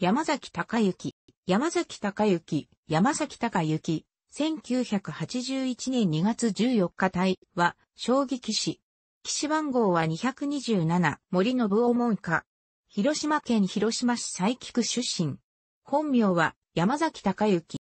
山崎隆之、山崎隆之、山崎隆之、1981年2月14日隊は、将棋騎士。騎士番号は227、森信夫門下。広島県広島市佐伯区出身。本名は、山崎隆之。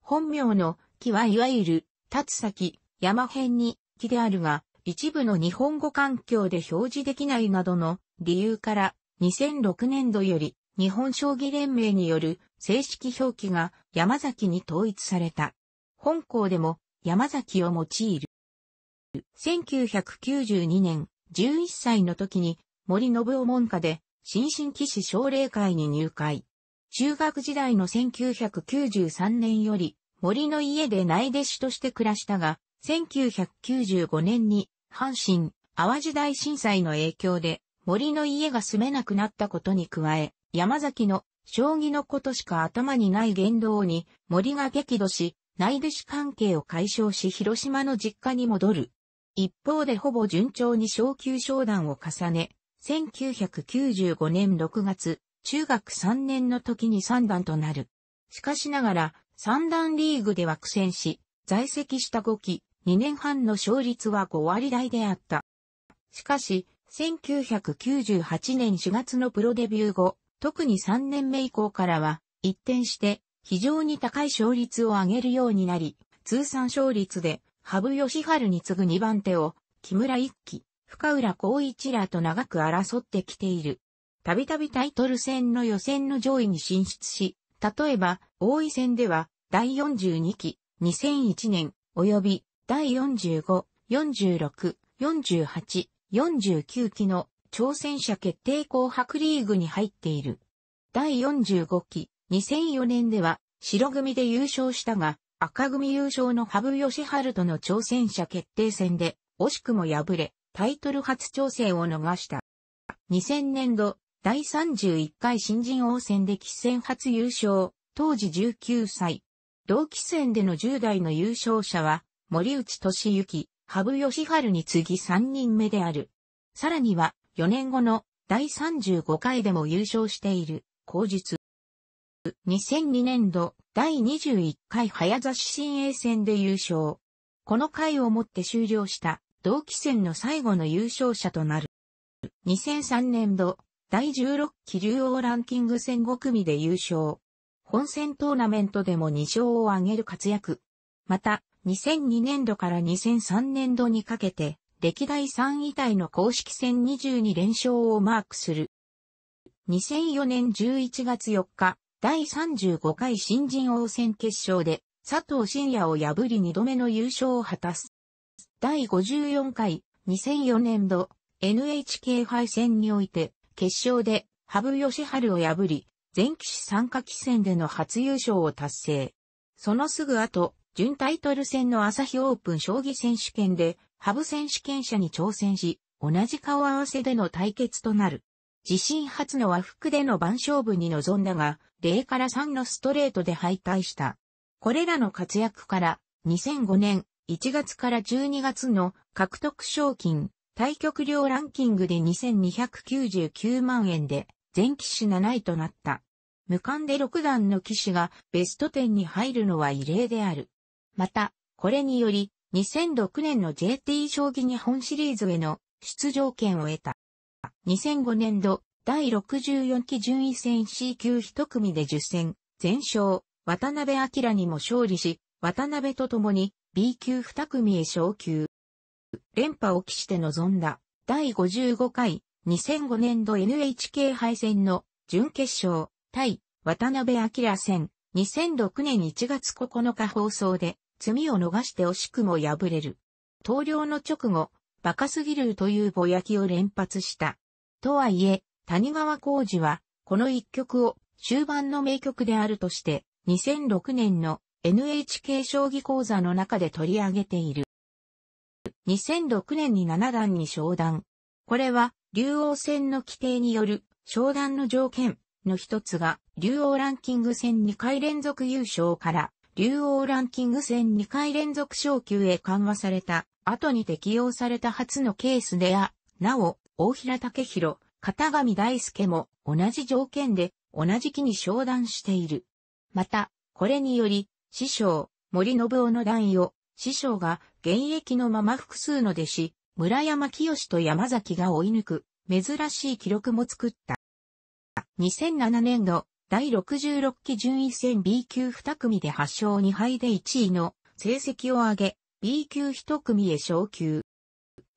本名の、木はいわゆる、立先、山辺に、木であるが、一部の日本語環境で表示できないなどの理由から、2006年度より、日本将棋連盟による正式表記が山崎に統一された。本校でも山崎を用いる。1992年11歳の時に森信夫門下で新進騎士奨励会に入会。中学時代の1993年より森の家で内弟子として暮らしたが、1995年に阪神、淡路大震災の影響で森の家が住めなくなったことに加え、山崎の将棋のことしか頭にない言動に森が激怒し、内弟子関係を解消し広島の実家に戻る。一方でほぼ順調に昇級昇段を重ね、1995年6月、中学3年の時に三段となる。しかしながら、三段リーグでは苦戦し、在籍した5期、2年半の勝率は5割台であった。しかし、1998年4月のプロデビュー後、特に3年目以降からは、一転して非常に高い勝率を上げるようになり、通算勝率で、羽生義治に次ぐ2番手を、木村一騎、深浦光一らと長く争ってきている。たびたびタイトル戦の予選の上位に進出し、例えば、大井戦では、第42期、2001年、及び、第45、46、48、49期の挑戦者決定紅白リーグに入っている。第45期、2004年では、白組で優勝したが、赤組優勝の羽生善治との挑戦者決定戦で、惜しくも敗れ、タイトル初挑戦を逃した。2000年度、第31回新人王戦で棋戦初優勝、当時19歳。同期戦での10代の優勝者は、森内俊之、羽生善治に次ぎ3人目である。さらには、4年後の第35回でも優勝している、後日。2002年度第21回早指し新鋭戦で優勝。この回をもって終了した同期戦の最後の優勝者となる。2003年度第16期竜王ランキング戦5組で優勝。本戦トーナメントでも2勝を挙げる活躍。また、2002年度から2003年度にかけて、歴代3位タイの公式戦22連勝をマークする。2004年11月4日、第35回新人王戦決勝で、佐藤真也を破り2度目の優勝を果たす。第54回、2004年度、NHK 杯戦において、決勝で、羽生善治を破り、全騎士参加棋戦での初優勝を達成。そのすぐ後、準タイトル戦の朝日オープン将棋選手権で、ハブ選手権者に挑戦し、同じ顔合わせでの対決となる。自身初の和服での番勝負に臨んだが、0から3のストレートで敗退した。これらの活躍から、2005年1月から12月の獲得賞金、対局量ランキングで2299万円で、全騎士7位となった。無冠で6段の騎士がベスト10に入るのは異例である。また、これにより、2006年の JT 将棋日本シリーズへの出場権を得た。2005年度第64期順位戦 C 級一組で10戦、全勝、渡辺明にも勝利し、渡辺と共に B 級二組へ昇級。連覇を期して臨んだ第55回2005年度 NHK 敗戦の準決勝対渡辺明戦2006年1月9日放送で罪を逃して惜しくも敗れる。投了の直後、バカすぎるというぼやきを連発した。とはいえ、谷川浩二は、この一曲を終盤の名曲であるとして、2006年の NHK 将棋講座の中で取り上げている。2006年に7段に昇段。これは、竜王戦の規定による昇段の条件の一つが、竜王ランキング戦2回連続優勝から、竜王ランキング戦2回連続昇級へ緩和された後に適用された初のケースであ、なお、大平武弘、片上大輔も同じ条件で同じ期に昇段している。また、これにより、師匠、森信夫の段を、師匠が現役のまま複数の弟子、村山清と山崎が追い抜く、珍しい記録も作った。2007年度、第66期順位戦 B 級2組で8勝2敗で1位の成績を上げ、B 級1組へ昇級。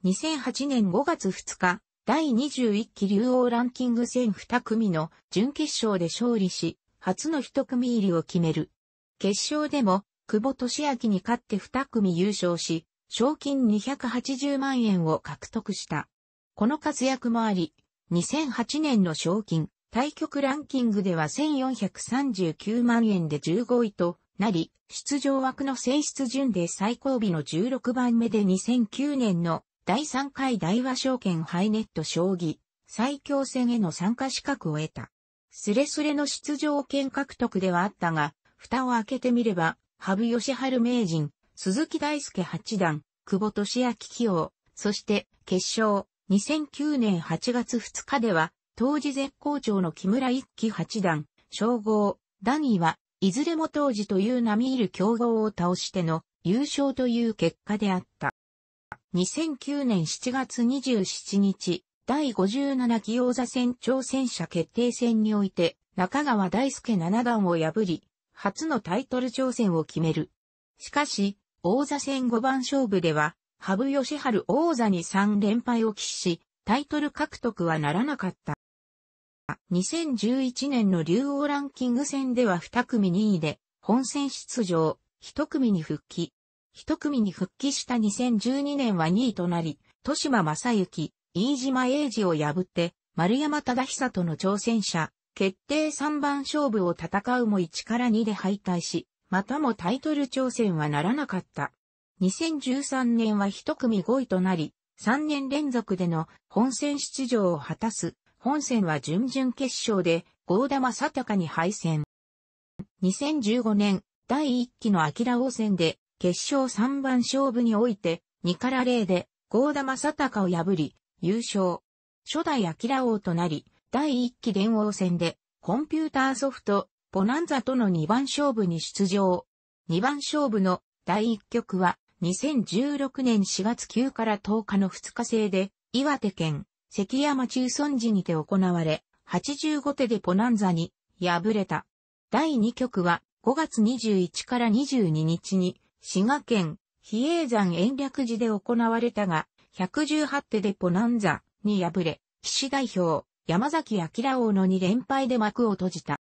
2008年5月2日、第21期竜王ランキング戦2組の準決勝で勝利し、初の1組入りを決める。決勝でも、久保俊明に勝って2組優勝し、賞金280万円を獲得した。この活躍もあり、2008年の賞金対局ランキングでは1439万円で15位となり、出場枠の選出順で最後尾の16番目で2009年の第3回大和証券ハイネット将棋最強戦への参加資格を得た。スレスレの出場権獲得ではあったが、蓋を開けてみれば、羽生善治名人、鈴木大介八段、久保利明起用、そして決勝、2009年8月2日では、当時絶好調の木村一騎八段、称号、ダニーは、いずれも当時という並みいる強豪を倒しての優勝という結果であった。2009年7月27日、第57期王座戦挑戦者決定戦において、中川大輔七段を破り、初のタイトル挑戦を決める。しかし、王座戦五番勝負では、羽生善治王座に3連敗を喫し、タイトル獲得はならなかった。2011年の竜王ランキング戦では2組2位で、本戦出場、1組に復帰。1組に復帰した2012年は2位となり、豊島正幸、飯島英二を破って、丸山忠久との挑戦者、決定3番勝負を戦うも1から2で敗退し、またもタイトル挑戦はならなかった。2013年は1組5位となり、3年連続での本戦出場を果たす本戦は準々決勝で、マサタカに敗戦。2015年、第1期の秋田王戦で、決勝3番勝負において、2から0で、マサタカを破り、優勝。初代秋田王となり、第1期電王戦で、コンピューターソフト、ポナンザとの2番勝負に出場。2番勝負の第1局は、2016年4月9から10日の2日制で、岩手県関山中村寺にて行われ、85手でポナンザに敗れた。第2局は5月21から22日に滋賀県比叡山延暦寺で行われたが、118手でポナンザに敗れ、岸代表山崎明王の2連敗で幕を閉じた。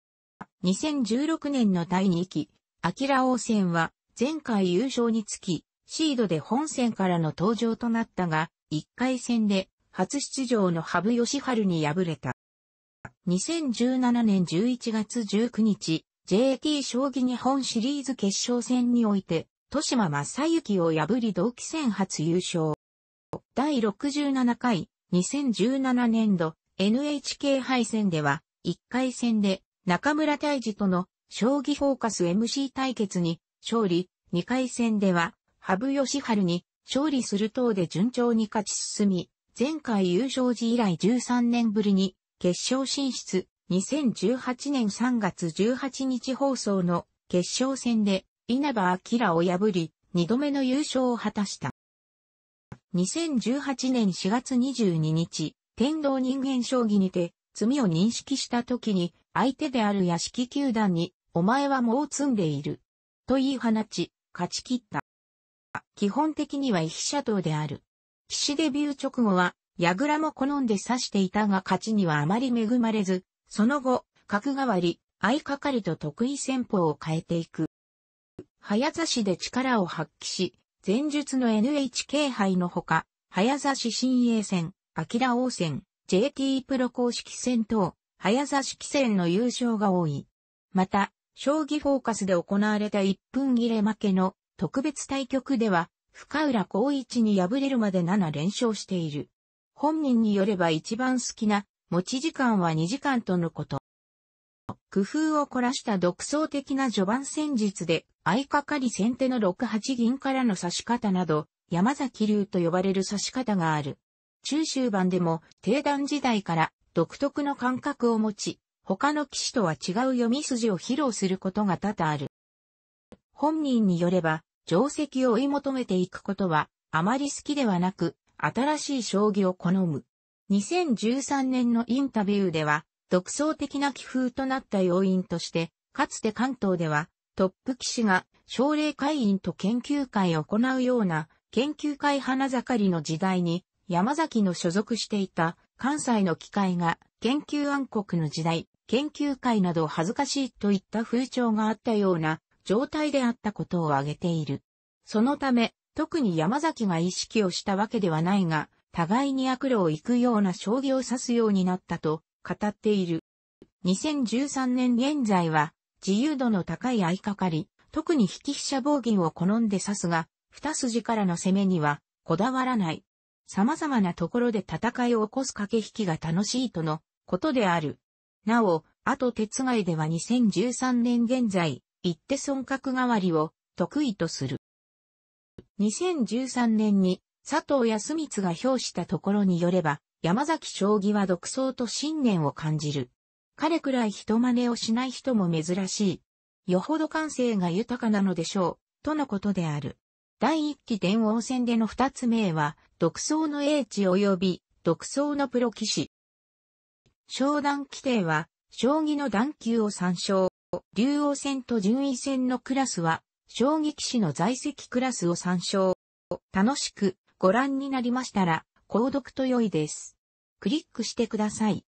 2016年の第2期、明王戦は前回優勝につき、シードで本戦からの登場となったが、1回戦で初出場の羽生義春に敗れた。2017年11月19日、JT 将棋日本シリーズ決勝戦において、豊島正幸を破り同期戦初優勝。第67回2017年度 NHK 敗戦では、1回戦で中村大治との将棋フォーカス MC 対決に勝利、2回戦では、羽生義春に勝利する等で順調に勝ち進み、前回優勝時以来13年ぶりに決勝進出、2018年3月18日放送の決勝戦で稲葉明を破り、2度目の優勝を果たした。2018年4月22日、天道人間将棋にて、罪を認識した時に、相手である屋敷球団に、お前はもう積んでいる。と言い放ち、勝ち切った。基本的には被写党である。騎士デビュー直後は、矢倉も好んで刺していたが勝ちにはあまり恵まれず、その後、角代わり、相掛かりと得意戦法を変えていく。早指しで力を発揮し、前述の NHK 杯のほか、早指し新鋭戦、明王戦、JT プロ公式戦等、早指し棋戦の優勝が多い。また、将棋フォーカスで行われた1分切れ負けの特別対局では、深浦光一に敗れるまで7連勝している。本人によれば一番好きな持ち時間は2時間とのこと。工夫を凝らした独創的な序盤戦術で、相掛かり先手の6八銀からの指し方など、山崎流と呼ばれる指し方がある。中終盤でも、定段時代から独特の感覚を持ち、他の騎士とは違う読み筋を披露することが多々ある。本人によれば、定石を追い求めていくことは、あまり好きではなく、新しい将棋を好む。2013年のインタビューでは、独創的な気風となった要因として、かつて関東では、トップ棋士が奨励会員と研究会を行うような研究会花盛りの時代に山崎の所属していた関西の機会が研究暗黒の時代、研究会など恥ずかしいといった風潮があったような状態であったことを挙げている。そのため、特に山崎が意識をしたわけではないが、互いに悪路を行くような将棋を指すようになったと語っている。2013年現在は、自由度の高い相掛かり、特に引き飛車防銀を好んで指すが、二筋からの攻めには、こだわらない。様々なところで戦いを起こす駆け引きが楽しいとのことである。なお、あと鉄いでは2013年現在、一手損角代わりを得意とする。2013年に佐藤康光が表したところによれば、山崎将棋は独創と信念を感じる。彼くらい人真似をしない人も珍しい。よほど感性が豊かなのでしょう、とのことである。第一期電王戦での二つ目は、独創の英知及び、独創のプロ騎士。商談規定は、将棋の段級を参照。竜王戦と順位戦のクラスは、衝撃士の在籍クラスを参照。楽しくご覧になりましたら、購読と良いです。クリックしてください。